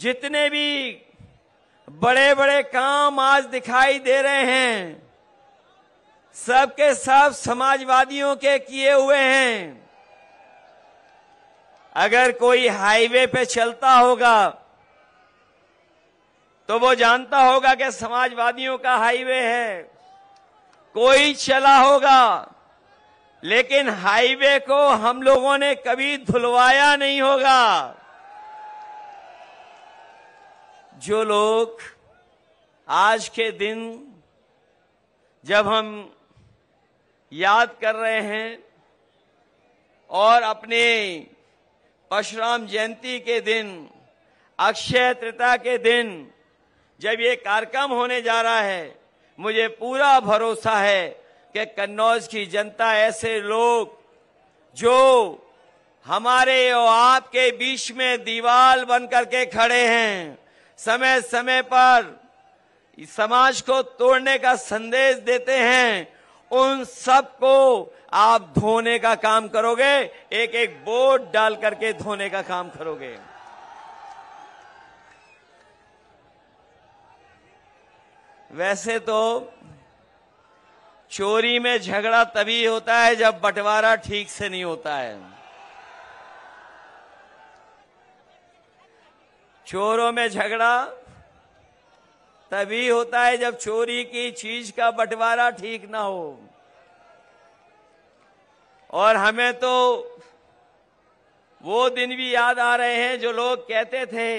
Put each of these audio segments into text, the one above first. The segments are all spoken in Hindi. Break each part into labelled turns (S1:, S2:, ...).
S1: जितने भी बड़े बड़े काम आज दिखाई दे रहे हैं सबके सब समाजवादियों के किए हुए हैं अगर कोई हाईवे पे चलता होगा तो वो जानता होगा कि समाजवादियों का हाईवे है कोई चला होगा लेकिन हाईवे को हम लोगों ने कभी धुलवाया नहीं होगा जो लोग आज के दिन जब हम याद कर रहे हैं और अपने परशुराम जयंती के दिन अक्षय तृतीया के दिन जब ये कार्यक्रम होने जा रहा है मुझे पूरा भरोसा है कि कन्नौज की जनता ऐसे लोग जो हमारे और आपके बीच में दीवार बन करके खड़े हैं समय समय पर समाज को तोड़ने का संदेश देते हैं उन सब को आप धोने का काम करोगे एक एक बोर्ड डाल करके धोने का काम करोगे वैसे तो चोरी में झगड़ा तभी होता है जब बंटवारा ठीक से नहीं होता है चोरों में झगड़ा तभी होता है जब चोरी की चीज का बंटवारा ठीक ना हो और हमें तो वो दिन भी याद आ रहे हैं जो लोग कहते थे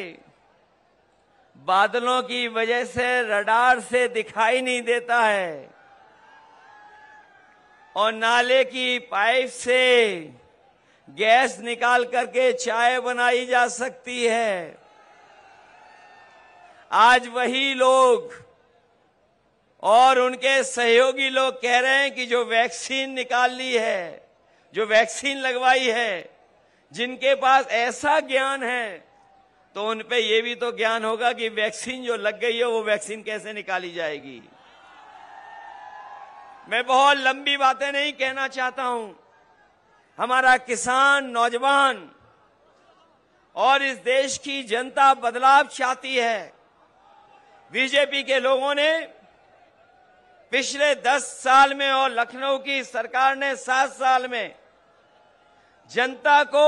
S1: बादलों की वजह से रडार से दिखाई नहीं देता है और नाले की पाइप से गैस निकाल करके चाय बनाई जा सकती है आज वही लोग और उनके सहयोगी लोग कह रहे हैं कि जो वैक्सीन निकाल ली है जो वैक्सीन लगवाई है जिनके पास ऐसा ज्ञान है तो उन पे ये भी तो ज्ञान होगा कि वैक्सीन जो लग गई है वो वैक्सीन कैसे निकाली जाएगी मैं बहुत लंबी बातें नहीं कहना चाहता हूं हमारा किसान नौजवान और इस देश की जनता बदलाव चाहती है बीजेपी के लोगों ने पिछले दस साल में और लखनऊ की सरकार ने सात साल में जनता को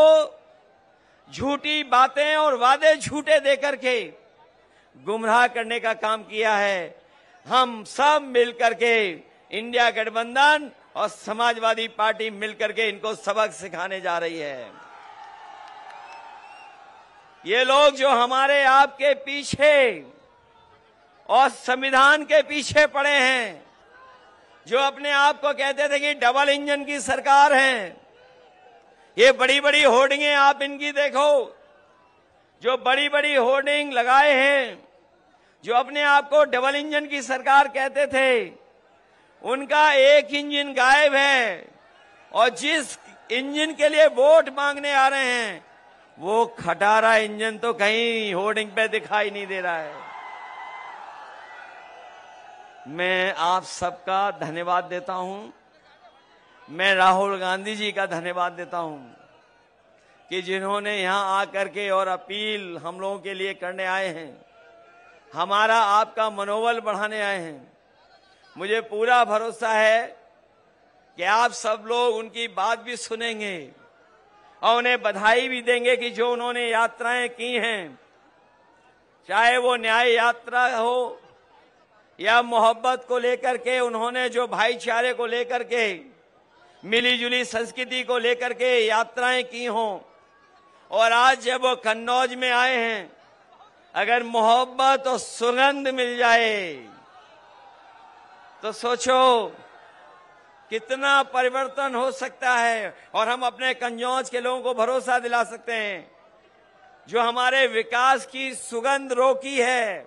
S1: झूठी बातें और वादे झूठे देकर के गुमराह करने का काम किया है हम सब मिलकर के इंडिया गठबंधन और समाजवादी पार्टी मिलकर के इनको सबक सिखाने जा रही है ये लोग जो हमारे आपके पीछे और संविधान के पीछे पड़े हैं जो अपने आप को कहते थे कि डबल इंजन की सरकार है ये बड़ी बड़ी होर्डिंगे आप इनकी देखो जो बड़ी बड़ी होर्डिंग लगाए हैं जो अपने आप को डबल इंजन की सरकार कहते थे उनका एक इंजन गायब है और जिस इंजन के लिए वोट मांगने आ रहे हैं वो खटारा इंजन तो कहीं होर्डिंग पे दिखाई नहीं दे रहा है मैं आप सबका धन्यवाद देता हूं मैं राहुल गांधी जी का धन्यवाद देता हूं कि जिन्होंने यहां आकर के और अपील हम लोगों के लिए करने आए हैं हमारा आपका मनोबल बढ़ाने आए हैं मुझे पूरा भरोसा है कि आप सब लोग उनकी बात भी सुनेंगे और उन्हें बधाई भी देंगे कि जो उन्होंने यात्राएं की हैं चाहे वो न्याय यात्रा हो या मोहब्बत को लेकर के उन्होंने जो भाईचारे को लेकर के मिलीजुली संस्कृति को लेकर के यात्राएं की हों और आज जब वो कन्नौज में आए हैं अगर मोहब्बत और सुगंध मिल जाए तो सोचो कितना परिवर्तन हो सकता है और हम अपने कन्नौज के लोगों को भरोसा दिला सकते हैं जो हमारे विकास की सुगंध रोकी है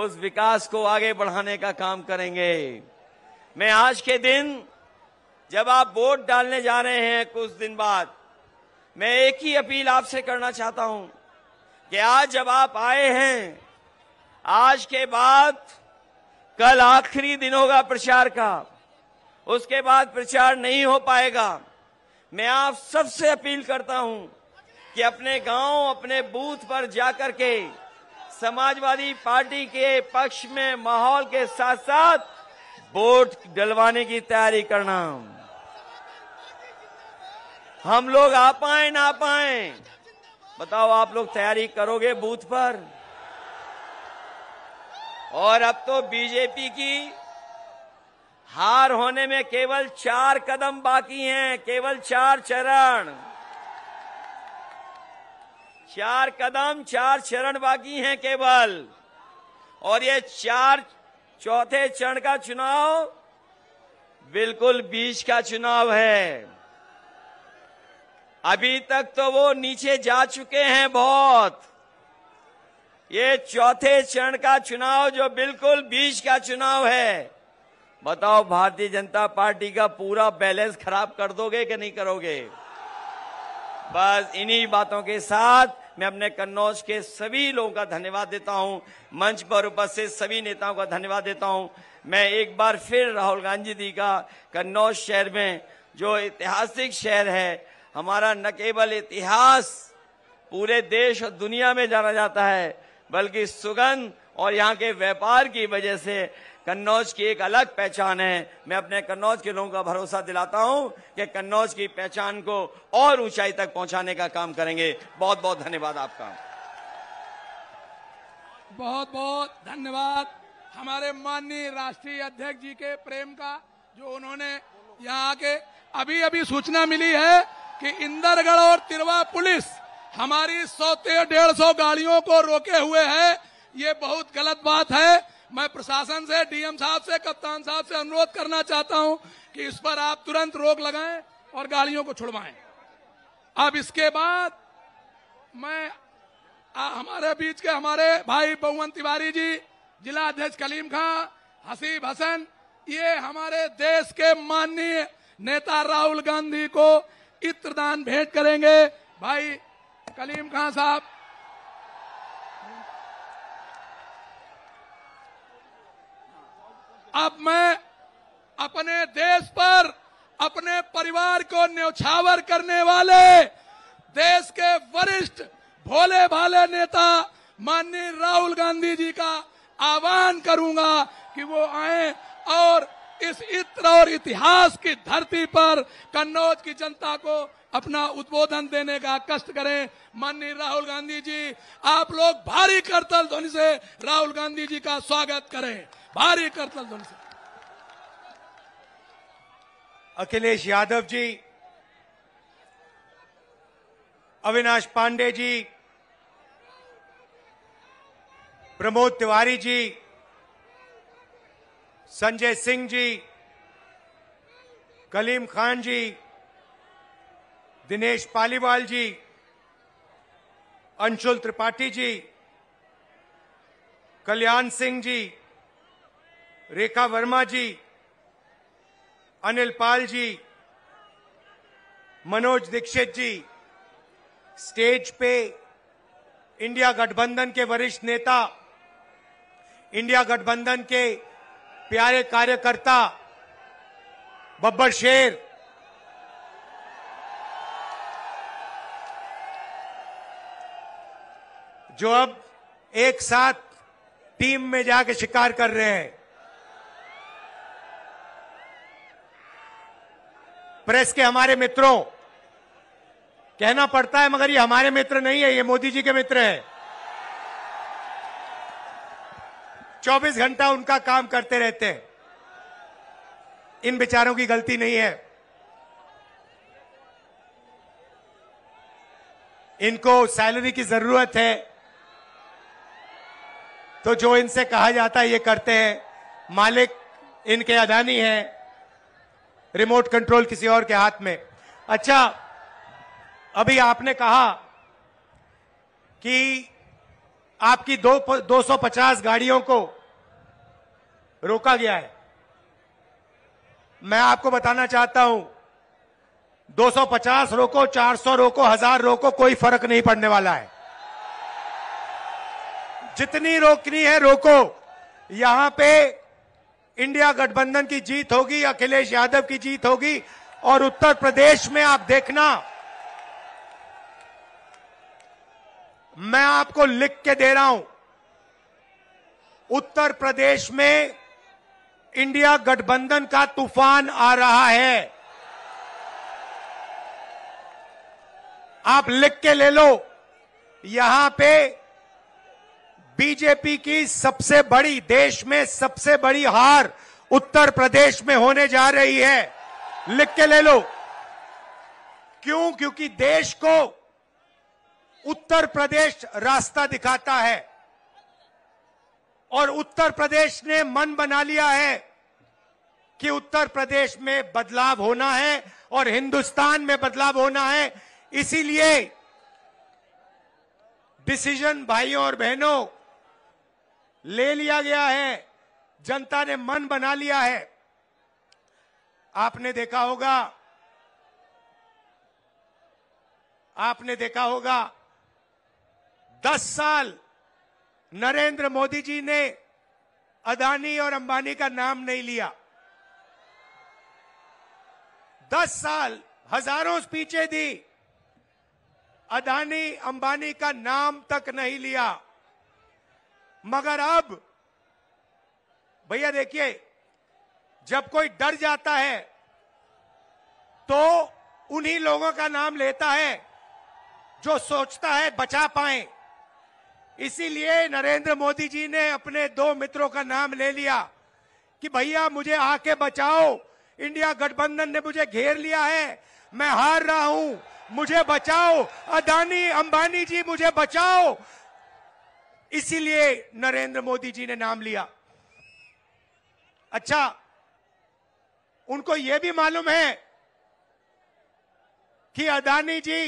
S1: उस विकास को आगे बढ़ाने का काम करेंगे मैं आज के दिन जब आप वोट डालने जा रहे हैं कुछ दिन बाद मैं एक ही अपील आपसे करना चाहता हूं कि आज जब आप आए हैं आज के बाद कल आखिरी दिन होगा प्रचार का उसके बाद प्रचार नहीं हो पाएगा मैं आप सबसे अपील करता हूं कि अपने गांव अपने बूथ पर जाकर के समाजवादी पार्टी के पक्ष में माहौल के साथ साथ वोट डलवाने की तैयारी करना हम लोग आ पाए ना पाए बताओ आप लोग तैयारी करोगे बूथ पर और अब तो बीजेपी की हार होने में केवल चार कदम बाकी हैं केवल चार चरण चार कदम चार चरण बाकी हैं केवल और ये चार चौथे चरण का चुनाव बिल्कुल बीच का चुनाव है अभी तक तो वो नीचे जा चुके हैं बहुत ये चौथे चरण का चुनाव जो बिल्कुल बीच का चुनाव है बताओ भारतीय जनता पार्टी का पूरा बैलेंस खराब कर दोगे कि नहीं करोगे बस इन्हीं बातों के साथ मैं अपने कन्नौज के सभी लोगों का धन्यवाद देता हूं मंच पर उपस्थित सभी नेताओं का धन्यवाद देता हूं मैं एक बार फिर राहुल गांधी जी का कन्नौज शहर में जो ऐतिहासिक शहर है हमारा न केवल इतिहास पूरे देश और दुनिया में जाना जाता है बल्कि सुगंध और यहाँ के व्यापार की वजह से कन्नौज की एक अलग पहचान है मैं अपने कन्नौज के लोगों का भरोसा दिलाता हूं कि कन्नौज की पहचान को और ऊंचाई तक पहुंचाने का काम करेंगे बहुत बहुत धन्यवाद आपका
S2: बहुत बहुत धन्यवाद हमारे माननीय राष्ट्रीय अध्यक्ष जी के प्रेम का जो उन्होंने यहाँ आके अभी अभी सूचना मिली है कि इंदरगढ़ और तिरवा पुलिस हमारी सौ डेढ़ सौ गाड़ियों को रोके हुए है ये बहुत गलत बात है मैं प्रशासन से डीएम साहब से कप्तान साहब से अनुरोध करना चाहता हूं कि इस पर आप तुरंत रोक लगाएं और गाड़ियों को छुड़वाएं अब इसके बाद मैं आ, हमारे बीच के हमारे भाई बहुमन तिवारी जी जिला अध्यक्ष कलीम खां हसीब हसन ये हमारे देश के माननीय नेता राहुल गांधी को इत्र दान भेंट करेंगे भाई कलीम खां साहब अब मैं अपने देश पर अपने परिवार को न्यौछावर करने वाले देश के वरिष्ठ भोले भाले नेता माननीय राहुल गांधी जी का आह्वान करूंगा कि वो आए और इस इत्र और इतिहास की धरती पर कन्नौज की जनता को अपना उद्बोधन देने का कष्ट करें माननीय राहुल गांधी जी आप लोग भारी करतल ध्वनि से राहुल गांधी जी का स्वागत करें
S3: भारी करतल से अखिलेश यादव जी अविनाश पांडे जी प्रमोद तिवारी जी संजय सिंह जी कलीम खान जी दिनेश पालीवाल जी अंशुल त्रिपाठी जी कल्याण सिंह जी रेखा वर्मा जी अनिल पाल जी मनोज दीक्षित जी स्टेज पे इंडिया गठबंधन के वरिष्ठ नेता इंडिया गठबंधन के प्यारे कार्यकर्ता बब्बर शेर जो अब एक साथ टीम में जाके शिकार कर रहे हैं प्रेस के हमारे मित्रों कहना पड़ता है मगर ये हमारे मित्र नहीं है ये मोदी जी के मित्र है 24 घंटा उनका काम करते रहते हैं इन बेचारों की गलती नहीं है इनको सैलरी की जरूरत है तो जो इनसे कहा जाता है ये करते हैं मालिक इनके अदानी है रिमोट कंट्रोल किसी और के हाथ में अच्छा अभी आपने कहा कि आपकी दो पचास गाड़ियों को रोका गया है मैं आपको बताना चाहता हूं 250 रोको 400 रोको हजार रोको कोई फर्क नहीं पड़ने वाला है जितनी रोकनी है रोको यहां पे इंडिया गठबंधन की जीत होगी अखिलेश यादव की जीत होगी और उत्तर प्रदेश में आप देखना मैं आपको लिख के दे रहा हूं उत्तर प्रदेश में इंडिया गठबंधन का तूफान आ रहा है आप लिख के ले लो यहां पे बीजेपी की सबसे बड़ी देश में सबसे बड़ी हार उत्तर प्रदेश में होने जा रही है लिख के ले लो क्यों क्योंकि देश को उत्तर प्रदेश रास्ता दिखाता है और उत्तर प्रदेश ने मन बना लिया है कि उत्तर प्रदेश में बदलाव होना है और हिंदुस्तान में बदलाव होना है इसीलिए डिसीजन भाइयों और बहनों ले लिया गया है जनता ने मन बना लिया है आपने देखा होगा आपने देखा होगा दस साल नरेंद्र मोदी जी ने अदानी और अंबानी का नाम नहीं लिया दस साल हजारों स्पीचें दी अदानी अंबानी का नाम तक नहीं लिया मगर अब भैया देखिए जब कोई डर जाता है तो उन्हीं लोगों का नाम लेता है जो सोचता है बचा पाए इसीलिए नरेंद्र मोदी जी ने अपने दो मित्रों का नाम ले लिया कि भैया मुझे आके बचाओ इंडिया गठबंधन ने मुझे घेर लिया है मैं हार रहा हूं मुझे बचाओ अदानी अंबानी जी मुझे बचाओ इसीलिए नरेंद्र मोदी जी ने नाम लिया अच्छा उनको यह भी मालूम है कि अदानी जी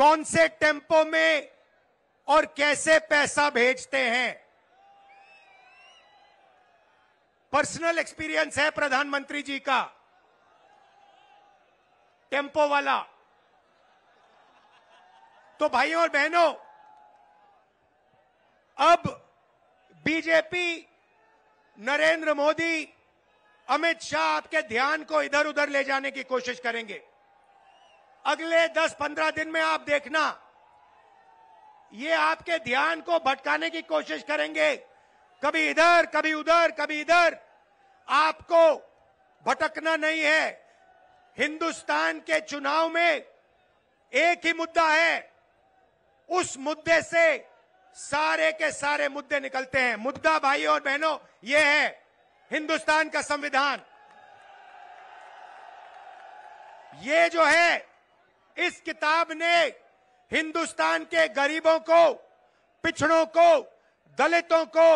S3: कौन से टेम्पो में और कैसे पैसा भेजते हैं पर्सनल एक्सपीरियंस है प्रधानमंत्री जी का टेम्पो वाला तो भाइयों और बहनों अब बीजेपी नरेंद्र मोदी अमित शाह आपके ध्यान को इधर उधर ले जाने की कोशिश करेंगे अगले 10-15 दिन में आप देखना ये आपके ध्यान को भटकाने की कोशिश करेंगे कभी इधर कभी उधर कभी इधर आपको भटकना नहीं है हिंदुस्तान के चुनाव में एक ही मुद्दा है उस मुद्दे से सारे के सारे मुद्दे निकलते हैं मुद्दा भाई और बहनों ये है हिंदुस्तान का संविधान ये जो है इस किताब ने हिंदुस्तान के गरीबों को पिछड़ों को दलितों को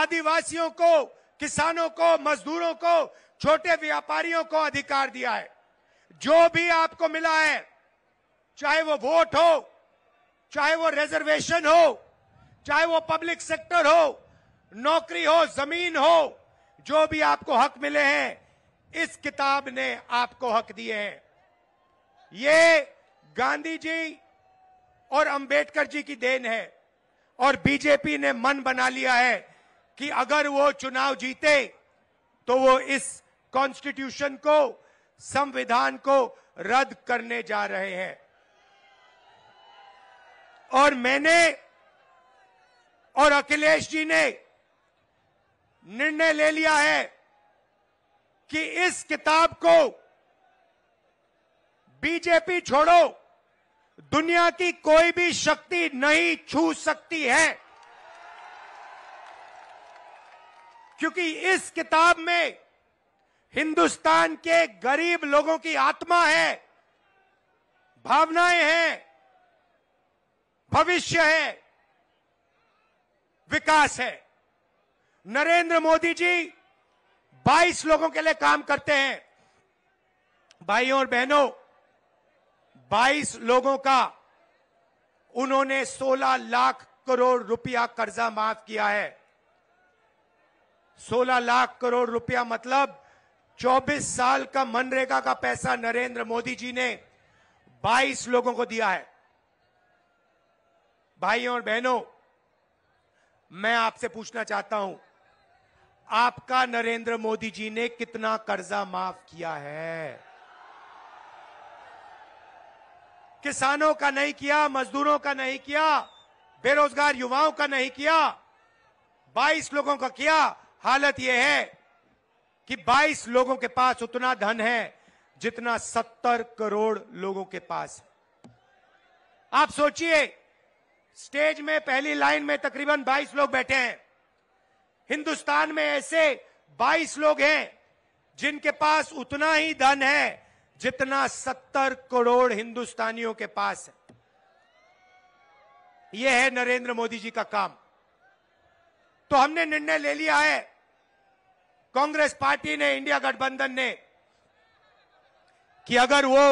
S3: आदिवासियों को किसानों को मजदूरों को छोटे व्यापारियों को अधिकार दिया है जो भी आपको मिला है चाहे वो वोट हो चाहे वो रिजर्वेशन हो चाहे वो पब्लिक सेक्टर हो नौकरी हो जमीन हो जो भी आपको हक मिले हैं इस किताब ने आपको हक दिए हैं ये गांधी जी और अंबेडकर जी की देन है और बीजेपी ने मन बना लिया है कि अगर वो चुनाव जीते तो वो इस कॉन्स्टिट्यूशन को संविधान को रद्द करने जा रहे हैं और मैंने और अखिलेश जी ने निर्णय ले लिया है कि इस किताब को बीजेपी छोड़ो दुनिया की कोई भी शक्ति नहीं छू सकती है क्योंकि इस किताब में हिंदुस्तान के गरीब लोगों की आत्मा है भावनाएं हैं भविष्य है विकास है नरेंद्र मोदी जी 22 लोगों के लिए काम करते हैं भाइयों और बहनों 22 लोगों का उन्होंने 16 लाख करोड़ रुपया कर्जा माफ किया है 16 लाख करोड़ रुपया मतलब 24 साल का मनरेगा का पैसा नरेंद्र मोदी जी ने 22 लोगों को दिया है भाइयों और बहनों मैं आपसे पूछना चाहता हूं आपका नरेंद्र मोदी जी ने कितना कर्जा माफ किया है किसानों का नहीं किया मजदूरों का नहीं किया बेरोजगार युवाओं का नहीं किया 22 लोगों का किया हालत यह है कि 22 लोगों के पास उतना धन है जितना 70 करोड़ लोगों के पास है आप सोचिए स्टेज में पहली लाइन में तकरीबन 22 लोग बैठे हैं हिंदुस्तान में ऐसे 22 लोग हैं जिनके पास उतना ही धन है जितना 70 करोड़ हिंदुस्तानियों के पास है यह है नरेंद्र मोदी जी का काम तो हमने निर्णय ले लिया है कांग्रेस पार्टी ने इंडिया गठबंधन ने कि अगर वो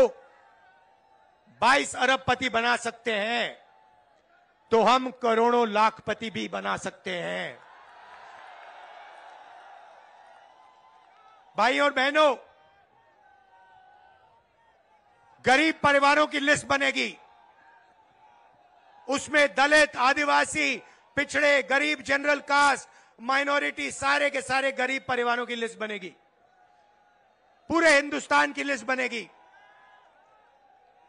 S3: 22 अरब पति बना सकते हैं तो हम करोड़ों लाखपति भी बना सकते हैं भाई और बहनों गरीब परिवारों की लिस्ट बनेगी उसमें दलित आदिवासी पिछड़े गरीब जनरल कास्ट माइनॉरिटी सारे के सारे गरीब परिवारों की लिस्ट बनेगी पूरे हिंदुस्तान की लिस्ट बनेगी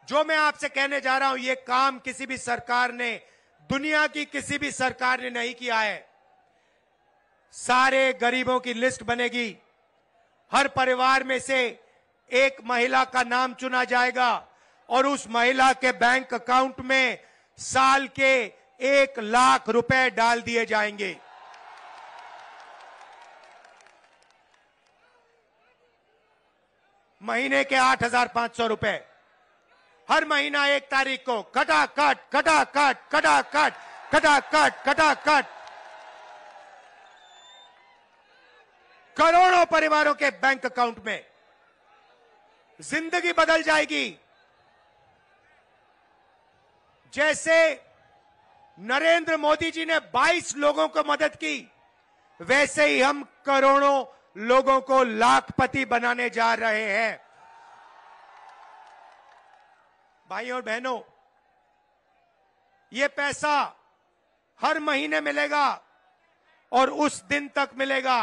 S3: जो मैं आपसे कहने जा रहा हूं ये काम किसी भी सरकार ने दुनिया की किसी भी सरकार ने नहीं किया है सारे गरीबों की लिस्ट बनेगी हर परिवार में से एक महिला का नाम चुना जाएगा और उस महिला के बैंक अकाउंट में साल के एक लाख रुपए डाल दिए जाएंगे महीने के आठ हजार पांच सौ रुपए हर महीना एक तारीख को कटा कटा कटा कट कट कट कटा कट कटा कट करोड़ों परिवारों के बैंक अकाउंट में जिंदगी बदल जाएगी जैसे नरेंद्र मोदी जी ने 22 लोगों को मदद की वैसे ही हम करोड़ों लोगों को लाखपति बनाने जा रहे हैं भाई और बहनों ये पैसा हर महीने मिलेगा और उस दिन तक मिलेगा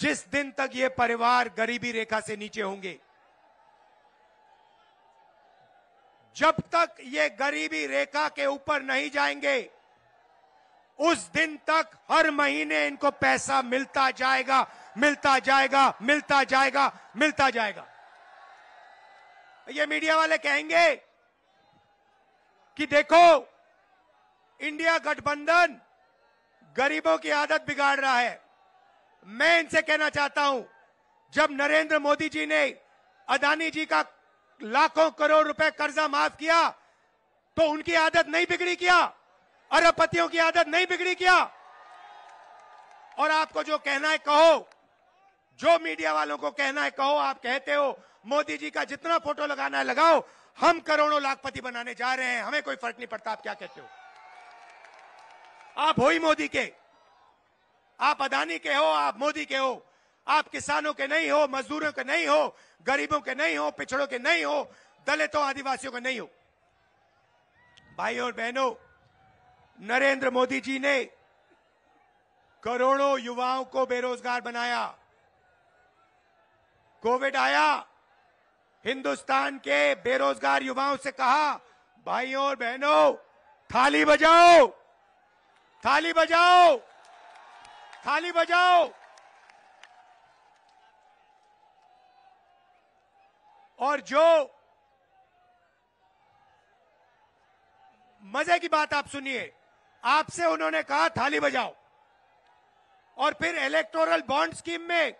S3: जिस दिन तक ये परिवार गरीबी रेखा से नीचे होंगे जब तक ये गरीबी रेखा के ऊपर नहीं जाएंगे उस दिन तक हर महीने इनको पैसा मिलता जाएगा मिलता जाएगा मिलता जाएगा मिलता जाएगा ये मीडिया वाले कहेंगे कि देखो इंडिया गठबंधन गरीबों की आदत बिगाड़ रहा है मैं इनसे कहना चाहता हूं जब नरेंद्र मोदी जी ने अदानी जी का लाखों करोड़ रुपए कर्जा माफ किया तो उनकी आदत नहीं बिगड़ी क्या अरबपतियों की आदत नहीं बिगड़ी क्या और आपको जो कहना है कहो जो मीडिया वालों को कहना है कहो आप कहते हो मोदी जी का जितना फोटो लगाना है लगाओ हम करोड़ों लाखपति बनाने जा रहे हैं हमें कोई फर्क नहीं पड़ता आप क्या कहते हो आप हो ही मोदी के आप अदानी के हो आप मोदी के हो आप किसानों के नहीं हो मजदूरों के नहीं हो गरीबों के नहीं हो पिछड़ों के नहीं हो दलितों आदिवासियों के नहीं हो भाई और बहनों नरेंद्र मोदी जी ने करोड़ों युवाओं को बेरोजगार बनाया कोविड आया हिंदुस्तान के बेरोजगार युवाओं से कहा भाइयों और बहनों थाली बजाओ थाली बजाओ थाली बजाओ और जो मजे की बात आप सुनिए आपसे उन्होंने कहा थाली बजाओ और फिर इलेक्टोरल बॉन्ड स्कीम में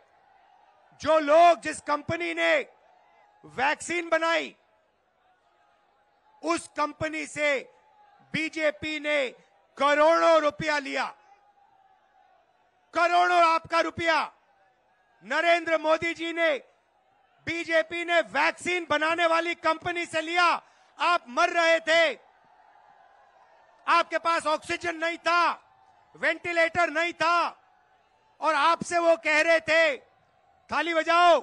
S3: जो लोग जिस कंपनी ने वैक्सीन बनाई उस कंपनी से बीजेपी ने करोड़ों रुपया लिया करोड़ों आपका रुपया नरेंद्र मोदी जी ने बीजेपी ने वैक्सीन बनाने वाली कंपनी से लिया आप मर रहे थे आपके पास ऑक्सीजन नहीं था वेंटिलेटर नहीं था और आपसे वो कह रहे थे थाली बजाओ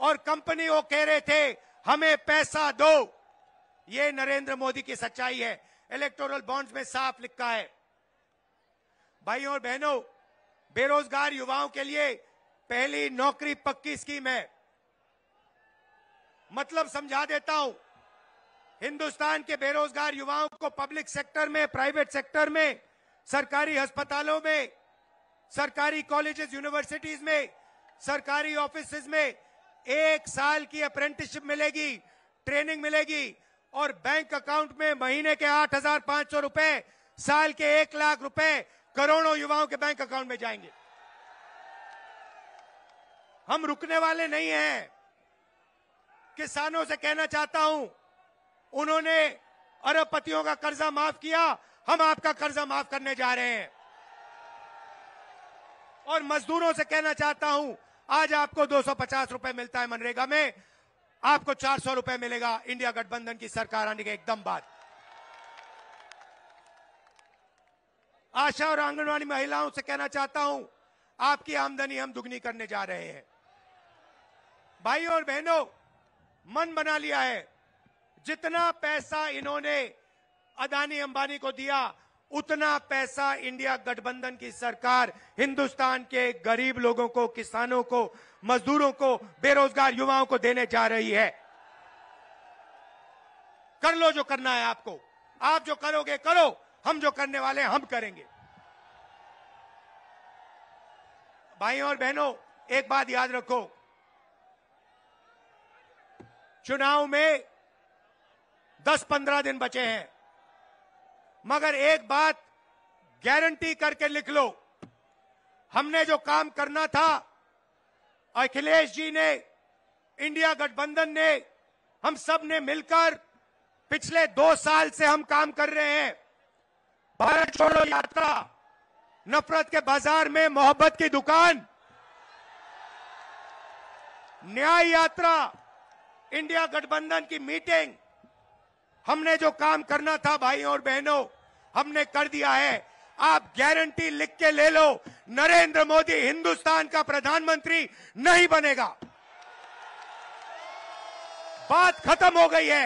S3: और कंपनी वो कह रहे थे हमें पैसा दो ये नरेंद्र मोदी की सच्चाई है इलेक्टोरल बॉन्ड्स में साफ लिखा है भाइयों और बहनों बेरोजगार युवाओं के लिए पहली नौकरी पक्की स्कीम है मतलब समझा देता हूं हिंदुस्तान के बेरोजगार युवाओं को पब्लिक सेक्टर में प्राइवेट सेक्टर में सरकारी अस्पतालों में सरकारी कॉलेजेस यूनिवर्सिटीज में सरकारी ऑफिस में एक साल की अप्रेंटिसशिप मिलेगी ट्रेनिंग मिलेगी और बैंक अकाउंट में महीने के आठ हजार पांच सौ रुपए साल के एक लाख रुपए करोड़ों युवाओं के बैंक अकाउंट में जाएंगे हम रुकने वाले नहीं हैं किसानों से कहना चाहता हूं उन्होंने अरबपतियों का कर्जा माफ किया हम आपका कर्जा माफ करने जा रहे हैं और मजदूरों से कहना चाहता हूं आज आपको दो रुपए मिलता है मनरेगा में आपको चार रुपए मिलेगा इंडिया गठबंधन की सरकार आने के एकदम बाद आशा और आंगनवाड़ी महिलाओं से कहना चाहता हूं आपकी आमदनी हम दुगनी करने जा रहे हैं भाई और बहनों मन बना लिया है जितना पैसा इन्होंने अदानी अंबानी को दिया उतना पैसा इंडिया गठबंधन की सरकार हिंदुस्तान के गरीब लोगों को किसानों को मजदूरों को बेरोजगार युवाओं को देने जा रही है कर लो जो करना है आपको आप जो करोगे करो हम जो करने वाले हैं हम करेंगे भाइयों और बहनों एक बात याद रखो चुनाव में 10-15 दिन बचे हैं मगर एक बात गारंटी करके लिख लो हमने जो काम करना था अखिलेश जी ने इंडिया गठबंधन ने हम सब ने मिलकर पिछले दो साल से हम काम कर रहे हैं भारत छोड़ो यात्रा नफरत के बाजार में मोहब्बत की दुकान न्याय यात्रा इंडिया गठबंधन की मीटिंग हमने जो काम करना था भाई और बहनों हमने कर दिया है आप गारंटी लिख के ले लो नरेंद्र मोदी हिंदुस्तान का प्रधानमंत्री नहीं बनेगा बात खत्म हो गई है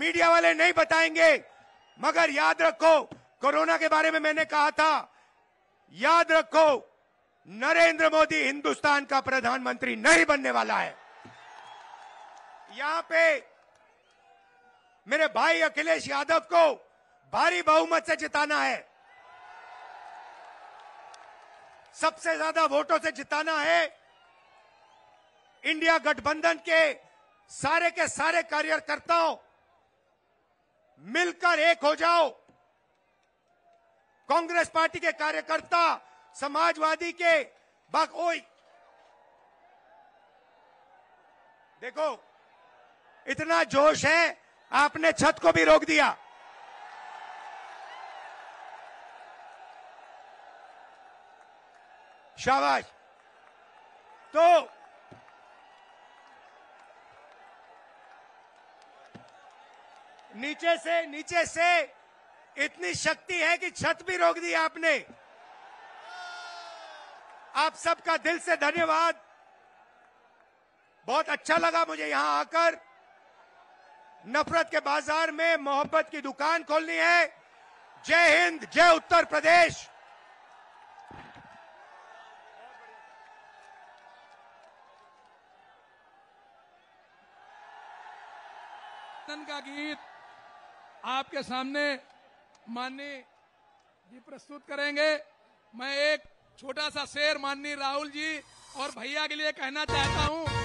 S3: मीडिया वाले नहीं बताएंगे मगर याद रखो कोरोना के बारे में मैंने कहा था याद रखो नरेंद्र मोदी हिंदुस्तान का प्रधानमंत्री नहीं बनने वाला है यहां पे मेरे भाई अखिलेश यादव को भारी बहुमत से जिताना है सबसे ज्यादा वोटों से जिताना है इंडिया गठबंधन के सारे के सारे कार्यकर्ताओं मिलकर एक हो जाओ कांग्रेस पार्टी के कार्यकर्ता समाजवादी के बाकोई देखो इतना जोश है आपने छत को भी रोक दिया शाबाश तो नीचे से नीचे से इतनी शक्ति है कि छत भी रोक दी आपने आप सबका दिल से धन्यवाद बहुत अच्छा लगा मुझे यहां आकर नफरत के बाजार में मोहब्बत की दुकान खोलनी है जय हिंद जय उत्तर प्रदेश
S2: का गीत आपके सामने माननीय जी प्रस्तुत करेंगे मैं एक छोटा सा शेर माननीय राहुल जी और भैया के लिए कहना चाहता हूं